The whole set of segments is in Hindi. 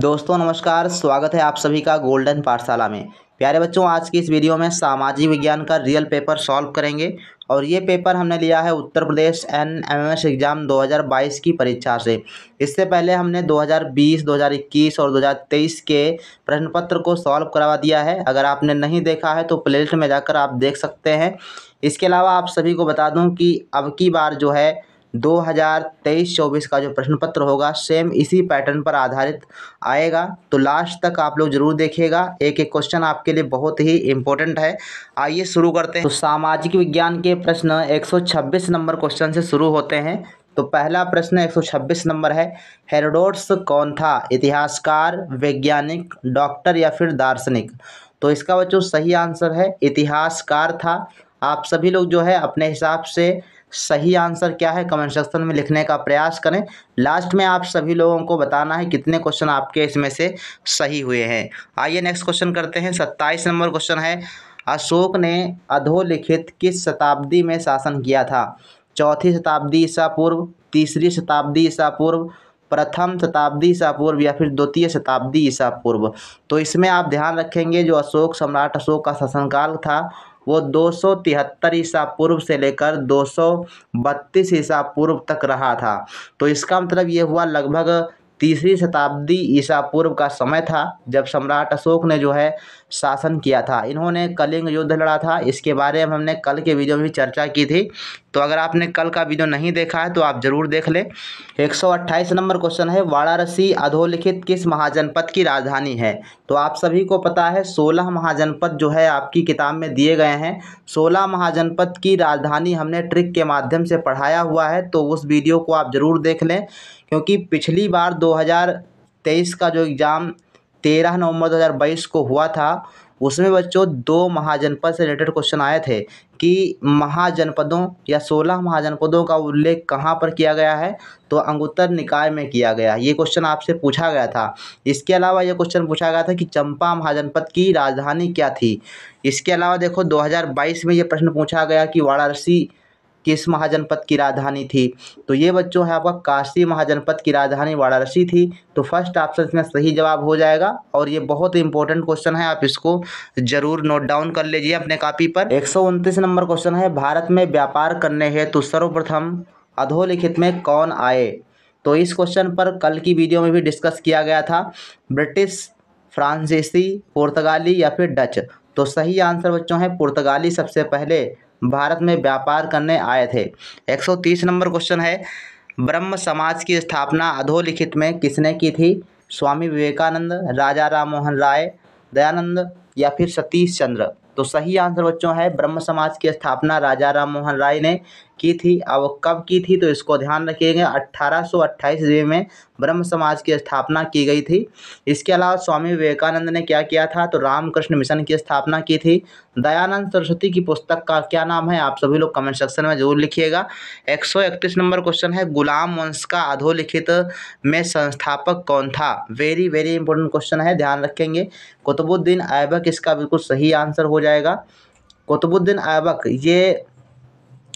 दोस्तों नमस्कार स्वागत है आप सभी का गोल्डन पाठशाला में प्यारे बच्चों आज की इस वीडियो में सामाजिक विज्ञान का रियल पेपर सॉल्व करेंगे और ये पेपर हमने लिया है Uttar Pradesh N M S exam 2022 की परीक्षा से इससे पहले हमने 2020, 2021 और 2023 के प्रश्न पत्र को सॉल्व करवा दिया है अगर आपने नहीं देखा है तो प्ले में जाकर आप देख सकते हैं इसके अलावा आप सभी को बता दूँ कि अब की बार जो है दो हज़ार तेईस चौबीस का जो प्रश्न पत्र होगा सेम इसी पैटर्न पर आधारित आएगा तो लास्ट तक आप लोग जरूर देखिएगा एक एक क्वेश्चन आपके लिए बहुत ही इंपॉर्टेंट है आइए शुरू करते हैं तो सामाजिक विज्ञान के प्रश्न 126 नंबर क्वेश्चन से शुरू होते हैं तो पहला प्रश्न 126 नंबर है हेरोडोट्स कौन था इतिहासकार वैज्ञानिक डॉक्टर या फिर दार्शनिक तो इसका बच्चों सही आंसर है इतिहासकार था आप सभी लोग जो है अपने हिसाब से सही आंसर क्या है कमेंट सेक्शन में लिखने का प्रयास करें लास्ट में आप सभी लोगों को बताना है कितने क्वेश्चन आपके इसमें से सही हुए हैं आइए नेक्स्ट क्वेश्चन करते हैं सत्ताईस नंबर क्वेश्चन है अशोक ने अधोलिखित किस शताब्दी में शासन किया था चौथी शताब्दी ईसा पूर्व तीसरी शताब्दी ईसा पूर्व प्रथम शताब्दी ईसा पूर्व या फिर द्वितीय शताब्दी ईसा पूर्व तो इसमें आप ध्यान रखेंगे जो अशोक सम्राट अशोक का शासनकाल था वो दो सौ तिहत्तर ईसा पूर्व से लेकर दो सौ बत्तीस ईसा पूर्व तक रहा था तो इसका मतलब ये हुआ लगभग तीसरी शताब्दी ईसा पूर्व का समय था जब सम्राट अशोक ने जो है शासन किया था इन्होंने कलिंग युद्ध लड़ा था इसके बारे में हमने कल के वीडियो में भी चर्चा की थी तो अगर आपने कल का वीडियो नहीं देखा है तो आप जरूर देख लें 128 नंबर क्वेश्चन है वाराणसी अधोलिखित किस महाजनपद की राजधानी है तो आप सभी को पता है 16 महाजनपद जो है आपकी किताब में दिए गए हैं 16 महाजनपद की राजधानी हमने ट्रिक के माध्यम से पढ़ाया हुआ है तो उस वीडियो को आप ज़रूर देख लें क्योंकि पिछली बार तेईस का जो एग्ज़ाम तेरह नवंबर बाईस को हुआ था उसमें बच्चों दो महाजनपद से रिलेटेड क्वेश्चन आए थे कि महाजनपदों या सोलह महाजनपदों का उल्लेख कहाँ पर किया गया है तो अंगुत्तर निकाय में किया गया ये क्वेश्चन आपसे पूछा गया था इसके अलावा ये क्वेश्चन पूछा गया था कि चंपा महाजनपद की राजधानी क्या थी इसके अलावा देखो 2022 में ये प्रश्न पूछा गया कि वाराणसी किस महाजनपद की राजधानी थी तो ये बच्चों है आपका काशी महाजनपद की राजधानी वाराणसी थी तो फर्स्ट ऑप्शन इसमें सही जवाब हो जाएगा और ये बहुत इंपॉर्टेंट क्वेश्चन है आप इसको जरूर नोट डाउन कर लीजिए अपने कापी पर एक नंबर क्वेश्चन है भारत में व्यापार करने हेतु सर्वप्रथम अधोलिखित में कौन आए तो इस क्वेश्चन पर कल की वीडियो में भी डिस्कस किया गया था ब्रिटिश फ्रांसीसी पुर्तगाली या फिर डच तो सही आंसर बच्चों है पुर्तगाली सबसे पहले भारत में व्यापार करने आए थे 130 नंबर क्वेश्चन है ब्रह्म समाज की स्थापना अधोलिखित में किसने की थी स्वामी विवेकानंद राजा राम मोहन राय दयानंद या फिर सतीश चंद्र तो सही आंसर बच्चों है ब्रह्म समाज की स्थापना राजा राम मोहन राय ने की थी अब कब की थी तो इसको ध्यान रखिएगा अट्ठारह सौ ईस्वी में ब्रह्म समाज की स्थापना की गई थी इसके अलावा स्वामी विवेकानंद ने क्या किया था तो रामकृष्ण मिशन की स्थापना की थी दयानंद सरस्वती की पुस्तक का क्या नाम है आप सभी लोग कमेंट सेक्शन में जरूर लिखिएगा एक सौ इकतीस नंबर क्वेश्चन है गुलाम वंश का अधोलिखित में संस्थापक कौन था वेरी वेरी इंपॉर्टेंट क्वेश्चन है ध्यान रखेंगे कुतुबुद्दीन ऐबक इसका बिल्कुल सही आंसर हो जाएगा कुतुबुद्दीन ऐबक ये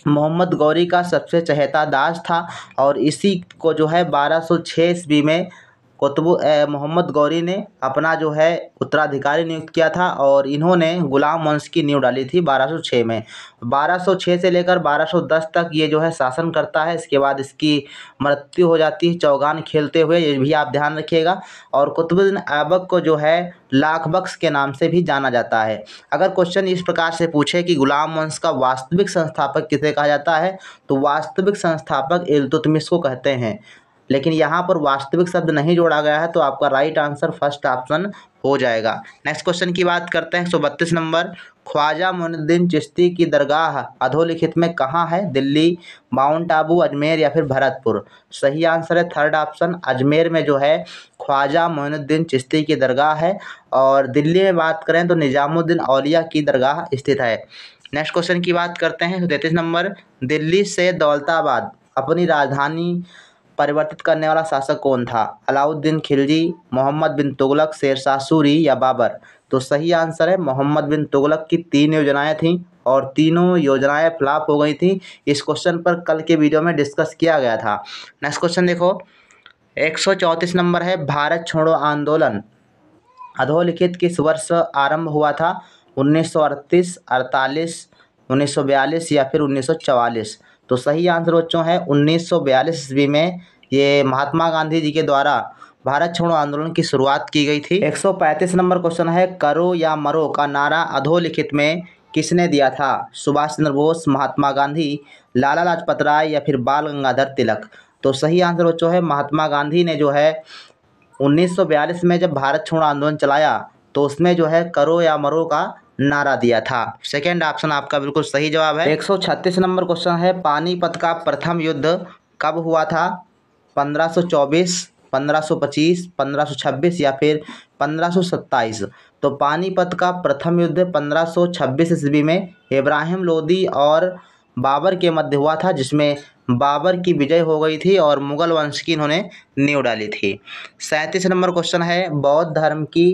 मोहम्मद गौरी का सबसे चहेता दास था और इसी को जो है बारह सौ छः ईस्वी में क़ुतुब मोहम्मद गौरी ने अपना जो है उत्तराधिकारी नियुक्त किया था और इन्होंने ग़ुलाम वंश की नींव डाली थी 1206 में 1206 से लेकर 1210 तक ये जो है शासन करता है इसके बाद इसकी मृत्यु हो जाती है चौगान खेलते हुए ये भी आप ध्यान रखिएगा और कुतुबुद्दीन ऐबक को जो है लाख बख्श के नाम से भी जाना जाता है अगर क्वेश्चन इस प्रकार से पूछे कि गुलाम वंश का वास्तविक संस्थापक किसे कहा जाता है तो वास्तविक संस्थापक इलतुतमिस को कहते हैं लेकिन यहाँ पर वास्तविक शब्द नहीं जोड़ा गया है तो आपका राइट आंसर फर्स्ट ऑप्शन हो जाएगा नेक्स्ट क्वेश्चन की बात करते हैं बत्तीस नंबर ख्वाजा मोनुद्दीन चिश्ती की दरगाह अधोलिखित में कहाँ है दिल्ली माउंट आबू अजमेर या फिर भरतपुर सही आंसर है थर्ड ऑप्शन अजमेर में जो है ख्वाजा मोनुद्दीन चिश्ती की दरगाह है और दिल्ली में बात करें तो निज़ामुद्दीन औलिया की दरगाह स्थित है नेक्स्ट क्वेश्चन की बात करते हैं तैंतीस नंबर दिल्ली से दौलताबाद अपनी राजधानी परिवर्तित करने वाला शासक कौन था अलाउद्दीन खिलजी मोहम्मद बिन तुगलक शेरशाह सूरी या बाबर तो सही आंसर है मोहम्मद बिन तुगलक की तीन योजनाएं थीं और तीनों योजनाएं फ्लाप हो गई थीं इस क्वेश्चन पर कल के वीडियो में डिस्कस किया गया था नेक्स्ट क्वेश्चन देखो एक नंबर है भारत छोड़ो आंदोलन अधोलिखित किस वर्ष आरंभ हुआ था उन्नीस सौ अड़तीस अड़तालीस उन्नीस सौ बयालीस या फिर उन्नीस सौ चवालीस तो सही आंसर बच्चों है उन्नीस सौ बयालीस ईस्वी में ये महात्मा गांधी जी के द्वारा भारत छोड़ो आंदोलन की शुरुआत की गई थी 135 नंबर क्वेश्चन है करो या मरो का नारा अधोलिखित में किसने दिया था सुभाष चंद्र बोस महात्मा गांधी लाला लाजपत राय या फिर बाल गंगाधर तिलक तो सही आंसर बच्चों है महात्मा गांधी ने जो है 1942 में जब भारत छोड़ो आंदोलन चलाया तो उसमें जो है करो या मरो का नारा दिया था सेकेंड ऑप्शन आपका बिल्कुल सही जवाब है छत्तीस नंबर क्वेश्चन है पानीपत का प्रथम युद्ध कब हुआ था पंद्रह 1525 1526 या फिर 1527 तो पानीपत का प्रथम युद्ध 1526 ईस्वी में इब्राहिम लोदी और बाबर के मध्य हुआ था जिसमें बाबर की विजय हो गई थी और मुगल वंश की इन्होंने नींव डाली थी सैंतीस नंबर क्वेश्चन है बौद्ध धर्म की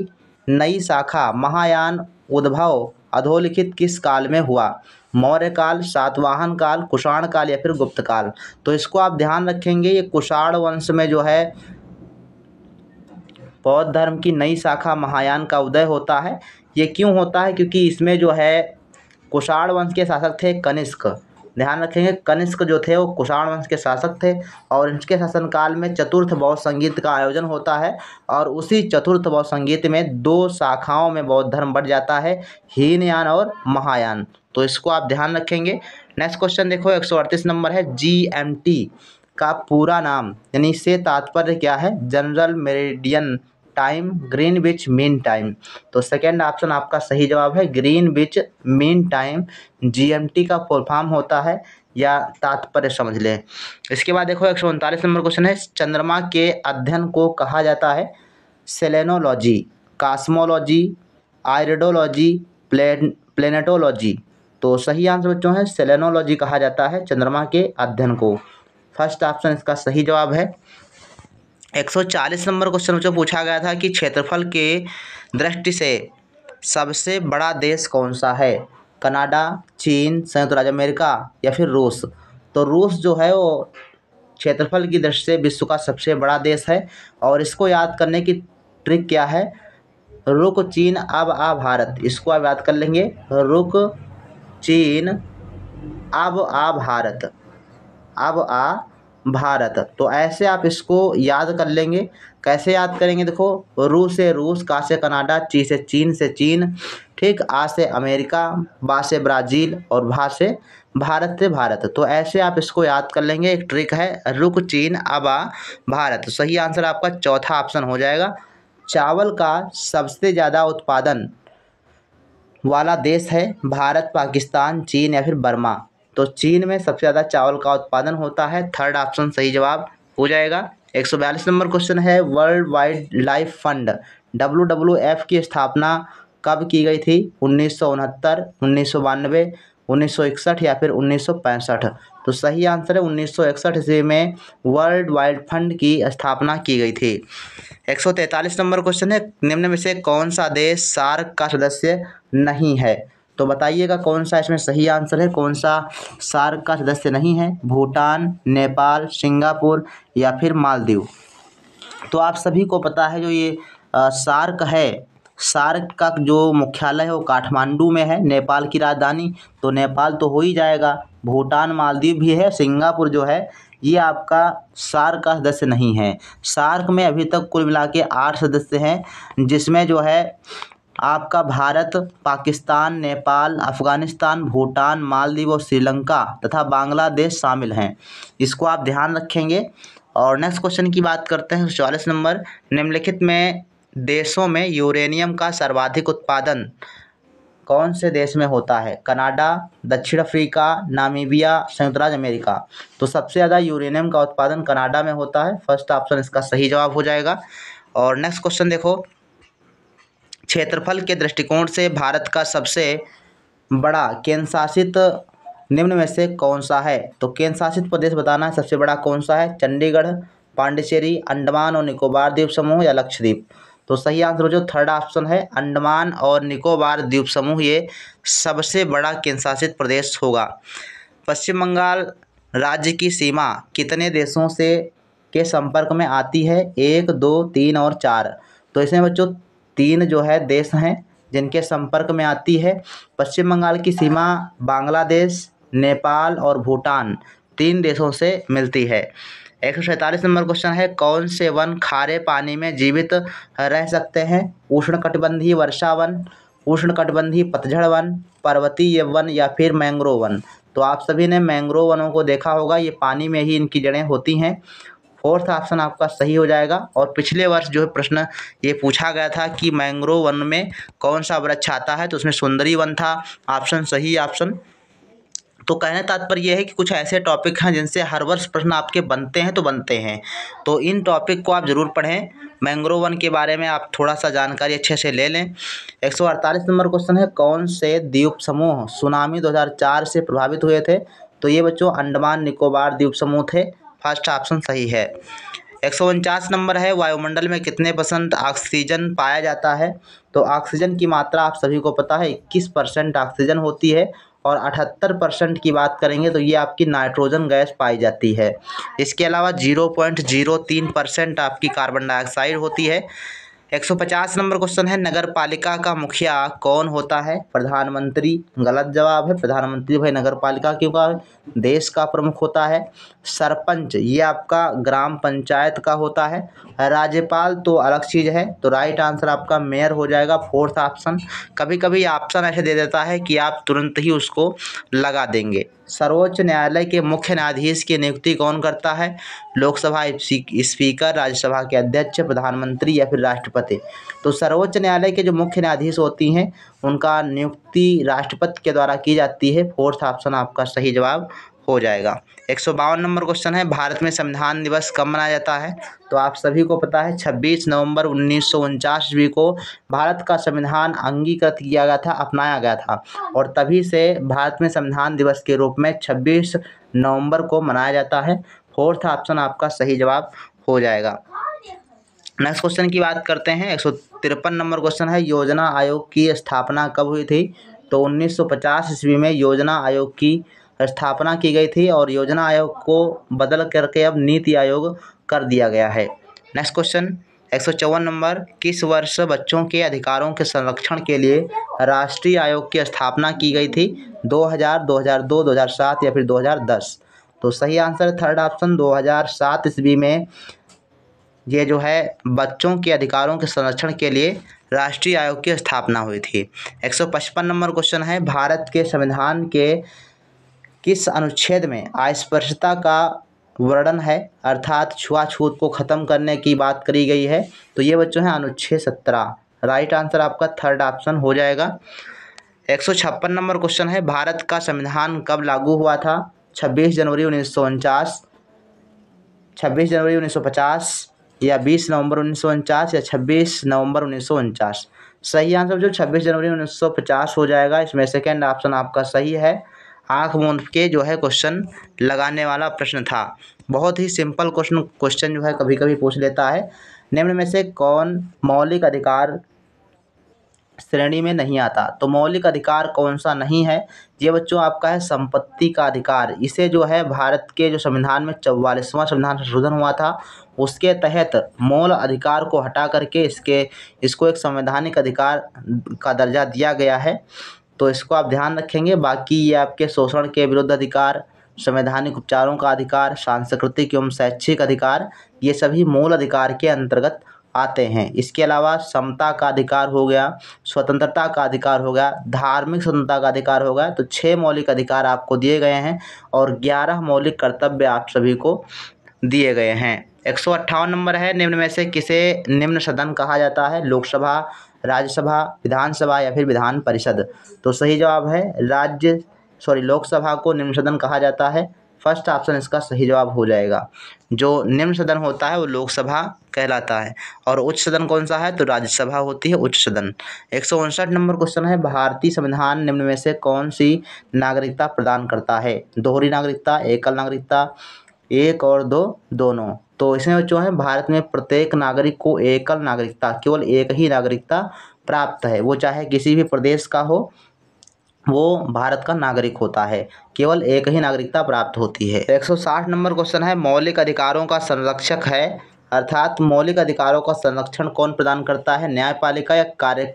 नई शाखा महायान उद्भव अधोलिखित किस काल में हुआ मौर्य काल सातवाहन काल कुषाण काल या फिर गुप्त काल तो इसको आप ध्यान रखेंगे ये कुषाण वंश में जो है बौद्ध धर्म की नई शाखा महायान का उदय होता है ये क्यों होता है क्योंकि इसमें जो है कुषाण वंश के शासक थे कनिष्क ध्यान रखेंगे कनिष्क जो थे वो कुषाण वंश के शासक थे और इनके शासनकाल में चतुर्थ बौद्ध संगीत का आयोजन होता है और उसी चतुर्थ बौद्ध संगीत में दो शाखाओं में बौद्ध धर्म बढ़ जाता है हीनयान और महायान तो इसको आप ध्यान रखेंगे नेक्स्ट क्वेश्चन देखो एक नंबर है जी का पूरा नाम यानी से तात्पर्य क्या है general meridian time Greenwich mean time तो सेकेंड ऑप्शन आपका सही जवाब है Greenwich mean time G का फुल फॉर्म होता है या तात्पर्य समझ लें इसके बाद देखो एक सौ उनतालीस नंबर क्वेश्चन है चंद्रमा के अध्ययन को कहा जाता है सेलेनोलॉजी कास्मोलॉजी आयरडोलॉजी प्लेन प्लेनेटोलॉजी तो सही आंसर बच्चों है सेलेनोलॉजी कहा जाता है चंद्रमा के अध्ययन को फर्स्ट ऑप्शन इसका सही जवाब है 140 नंबर क्वेश्चन मुझे पूछा गया था कि क्षेत्रफल के दृष्टि से सबसे बड़ा देश कौन सा है कनाडा चीन संयुक्त राज्य अमेरिका या फिर रूस तो रूस जो है वो क्षेत्रफल की दृष्टि से विश्व का सबसे बड़ा देश है और इसको याद करने की ट्रिक क्या है रुक चीन अब आ भारत इसको आप याद कर लेंगे रुक चीन अब आ भारत अब आ भारत तो ऐसे आप इसको याद कर लेंगे कैसे याद करेंगे देखो रू से रूस का से कनाडा ची से चीन से चीन ठीक आ से अमेरिका बा से ब्राज़ील और भा से भारत से भारत तो ऐसे आप इसको याद कर लेंगे एक ट्रिक है रुक चीन अबा भारत सही आंसर आपका चौथा ऑप्शन हो जाएगा चावल का सबसे ज़्यादा उत्पादन वाला देश है भारत पाकिस्तान चीन या फिर बर्मा तो चीन में सबसे ज़्यादा चावल का उत्पादन होता है थर्ड ऑप्शन सही जवाब हो जाएगा एक सौ बयालीस नंबर क्वेश्चन है world wide life fund W W F की स्थापना कब की गई थी उन्नीस सौ उनहत्तर उन्नीस सौ बानवे उन्नीस सौ इकसठ या फिर उन्नीस सौ पैंसठ तो सही आंसर है उन्नीस सौ इकसठ ईस्वी में वर्ल्ड वाइड फंड की स्थापना की गई थी एक सौ तैंतालीस नंबर क्वेश्चन है निम्न में से कौन सा देश सार्क का सदस्य नहीं है तो बताइएगा कौन सा इसमें सही आंसर है कौन सा सार्क का सदस्य नहीं है भूटान नेपाल सिंगापुर या फिर मालदीव तो आप सभी को पता है जो ये सार्क है सार्क का जो मुख्यालय है वो काठमांडू में है नेपाल की राजधानी तो नेपाल तो हो ही जाएगा भूटान मालदीव भी है सिंगापुर जो है ये आपका सार्क का सदस्य नहीं है सार्क में अभी तक कुल मिला के आठ सदस्य हैं जिसमें जो है आपका भारत पाकिस्तान नेपाल अफ़गानिस्तान भूटान मालदीव और श्रीलंका तथा बांग्लादेश शामिल हैं इसको आप ध्यान रखेंगे और नेक्स्ट क्वेश्चन की बात करते हैं चौवालीस नंबर निम्नलिखित में देशों में यूरेनियम का सर्वाधिक उत्पादन कौन से देश में होता है कनाडा दक्षिण अफ्रीका नामीबिया संयुक्त राज्य अमेरिका तो सबसे ज़्यादा यूरेनियम का उत्पादन कनाडा में होता है फर्स्ट ऑप्शन इसका सही जवाब हो जाएगा और नेक्स्ट क्वेश्चन देखो क्षेत्रफल के दृष्टिकोण से भारत का सबसे बड़ा केंद्र शासित निम्न में से कौन सा है तो केंद्र शासित प्रदेश बताना है सबसे बड़ा कौन सा है चंडीगढ़ पांडिचेरी अंडमान और निकोबार द्वीप समूह या लक्षद्वीप तो सही आंसर जो थर्ड ऑप्शन है अंडमान और निकोबार द्वीप समूह ये सबसे बड़ा केंद्र शासित प्रदेश होगा पश्चिम बंगाल राज्य की सीमा कितने देशों से के संपर्क में आती है एक दो तीन और चार तो इसमें बच्चों तीन जो है देश हैं जिनके संपर्क में आती है पश्चिम बंगाल की सीमा बांग्लादेश नेपाल और भूटान तीन देशों से मिलती है एक सौ सैंतालीस नंबर क्वेश्चन है कौन से वन खारे पानी में जीवित रह सकते हैं उष्णकटिबंधीय वर्षा वन उष्णकटिबंधीय पतझड़ वन पर्वतीय वन या फिर मैंग्रोव वन तो आप सभी ने मैंग्रोव वनों को देखा होगा ये पानी में ही इनकी जड़ें होती हैं फोर्थ ऑप्शन आपका सही हो जाएगा और पिछले वर्ष जो है प्रश्न ये पूछा गया था कि मैंग्रोव वन में कौन सा वृक्ष आता है तो उसमें सुंदरी वन था ऑप्शन सही ऑप्शन तो कहने तात्पर्य यह है कि कुछ ऐसे टॉपिक हैं जिनसे हर वर्ष प्रश्न आपके बनते हैं तो बनते हैं तो इन टॉपिक को आप ज़रूर पढ़ें मैंग्रोव वन के बारे में आप थोड़ा सा जानकारी अच्छे से ले लें एक सौ अड़तालीस नंबर क्वेश्चन है कौन से द्वीप समूह सुनामी 2004 से प्रभावित हुए थे तो ये बच्चों अंडमान निकोबार द्वीप समूह थे फर्स्ट ऑप्शन सही है एक सौ उनचास नंबर है वायुमंडल में कितने परसेंट ऑक्सीजन पाया जाता है तो ऑक्सीजन की मात्रा आप सभी को पता है इक्कीस परसेंट ऑक्सीजन होती है और अठहत्तर परसेंट की बात करेंगे तो ये आपकी नाइट्रोजन गैस पाई जाती है इसके अलावा जीरो पॉइंट जीरो तीन परसेंट आपकी कार्बन डाइऑक्साइड होती है 150 नंबर क्वेश्चन है नगर पालिका का मुखिया कौन होता है प्रधानमंत्री गलत जवाब है प्रधानमंत्री भाई नगर पालिका क्यों का देश का प्रमुख होता है सरपंच ये आपका ग्राम पंचायत का होता है राज्यपाल तो अलग चीज़ है तो राइट आंसर आपका मेयर हो जाएगा फोर्थ ऑप्शन कभी कभी ऑप्शन ऐसे दे देता है कि आप तुरंत ही उसको लगा देंगे सर्वोच्च न्यायालय के मुख्य न्यायाधीश की नियुक्ति कौन करता है लोकसभा स्पीकर राज्यसभा के अध्यक्ष प्रधानमंत्री या फिर राष्ट्रपति तो सर्वोच्च न्यायालय के जो मुख्य न्यायाधीश होती हैं उनका नियुक्ति राष्ट्रपति के द्वारा की जाती है फोर्थ ऑप्शन आपका सही जवाब हो जाएगा एक सौ बावन नंबर क्वेश्चन है भारत में संविधान दिवस कब मनाया जाता है तो आप सभी को पता है 26 नवंबर उन्नीस सौ ईस्वी को भारत का संविधान अंगीकृत किया गया था अपनाया गया था और तभी से भारत में संविधान दिवस के रूप में 26 नवंबर को मनाया जाता है फोर्थ ऑप्शन आपका सही जवाब हो जाएगा नेक्स्ट क्वेश्चन की बात करते हैं एक नंबर क्वेश्चन है योजना आयोग की स्थापना कब हुई थी तो 1950 ईस्वी में योजना आयोग की स्थापना की गई थी और योजना आयोग को बदल करके अब नीति आयोग कर दिया गया है नेक्स्ट क्वेश्चन एक नंबर किस वर्ष बच्चों के अधिकारों के संरक्षण के लिए राष्ट्रीय आयोग की स्थापना की गई थी 2000, 2002, 2007 या फिर 2010 तो सही आंसर थर्ड ऑप्शन 2007 ईस्वी में ये जो है बच्चों के अधिकारों के संरक्षण के लिए राष्ट्रीय आयोग की स्थापना हुई थी 155 नंबर क्वेश्चन है भारत के संविधान के किस अनुच्छेद में अस्पृश्यता का वर्णन है अर्थात छुआछूत को ख़त्म करने की बात करी गई है तो ये बच्चों हैं अनुच्छेद सत्रह राइट आंसर आपका थर्ड ऑप्शन हो जाएगा एक सौ छप्पन नंबर क्वेश्चन है भारत का संविधान कब लागू हुआ था छब्बीस जनवरी उन्नीस सौ उनचास छब्बीस जनवरी उन्नीस सौ पचास या बीस नवंबर उन्नीस सौ उनचास या छब्बीस नवंबर उन्नीस सौ उनचास सही आंसर जो छब्बीस जनवरी उन्नीस सौ पचास हो जाएगा इसमें सेकेंड ऑप्शन आपका सही है आँख मूंद के जो है क्वेश्चन लगाने वाला प्रश्न था बहुत ही सिंपल क्वेश्चन क्वेश्चन जो है कभी कभी पूछ लेता है निम्न में से कौन मौलिक अधिकार श्रेणी में नहीं आता तो मौलिक अधिकार कौन सा नहीं है ये बच्चों आपका है संपत्ति का अधिकार इसे जो है भारत के जो संविधान में चौवालीसवां संविधान संशोधन हुआ था उसके तहत मूल अधिकार को हटा करके इसके इसको एक संवैधानिक अधिकार का दर्जा दिया गया है तो इसको आप ध्यान रखेंगे बाकी ये आपके शोषण के विरुद्ध अधिकार संवैधानिक उपचारों का अधिकार सांस्कृतिक एवं शैक्षिक अधिकार ये सभी मूल अधिकार के अंतर्गत आते हैं इसके अलावा समता का अधिकार हो गया स्वतंत्रता का अधिकार हो गया धार्मिक स्वतंत्रता का अधिकार हो गया तो छः मौलिक अधिकार आपको दिए गए हैं और ग्यारह मौलिक कर्तव्य आप सभी को दिए गए हैं एक सौ अट्ठावन नंबर है निम्न में से किसे निम्न सदन कहा जाता है लोकसभा राज्यसभा विधानसभा या फिर विधान परिषद तो सही जवाब है राज्य सॉरी लोकसभा को निम्न सदन कहा जाता है फर्स्ट ऑप्शन इसका सही जवाब हो जाएगा जो निम्न सदन होता है वो लोकसभा कहलाता है और उच्च सदन कौन सा है तो राज्यसभा होती है उच्च सदन एक सौ उनसठ नंबर क्वेश्चन है भारतीय संविधान निम्न में से कौन सी नागरिकता प्रदान करता है दोहरी नागरिकता एकल नागरिकता एक और दो दोनों तो इसमें जो है भारत में प्रत्येक नागरिक को एकल नागरिकता केवल एक ही नागरिकता प्राप्त है वो चाहे किसी भी प्रदेश का हो वो भारत का नागरिक होता है केवल एक ही नागरिकता प्राप्त होती है 160 नंबर क्वेश्चन है मौलिक अधिकारों का संरक्षक है अर्थात मौलिक अधिकारों का संरक्षण कौन प्रदान करता है न्यायपालिका या कार्य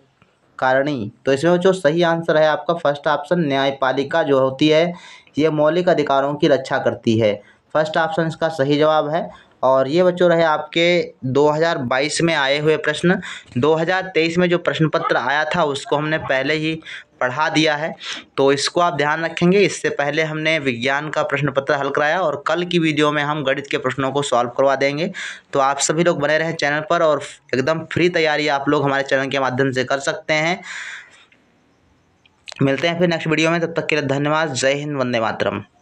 कारणी तो इसमें जो सही आंसर है आपका फर्स्ट ऑप्शन न्यायपालिका जो होती है ये मौलिक अधिकारों की रक्षा करती है फर्स्ट ऑप्शन इसका सही जवाब है और ये बच्चों रहे आपके 2022 में आए हुए प्रश्न 2023 में जो प्रश्न पत्र आया था उसको हमने पहले ही पढ़ा दिया है तो इसको आप ध्यान रखेंगे इससे पहले हमने विज्ञान का प्रश्न पत्र हल कराया और कल की वीडियो में हम गणित के प्रश्नों को सॉल्व करवा देंगे तो आप सभी लोग बने रहें चैनल पर और एकदम फ्री तैयारी आप लोग हमारे चैनल के माध्यम से कर सकते हैं मिलते हैं फिर नेक्स्ट वीडियो में तब तक के लिए धन्यवाद जय हिंद वंदे मातरम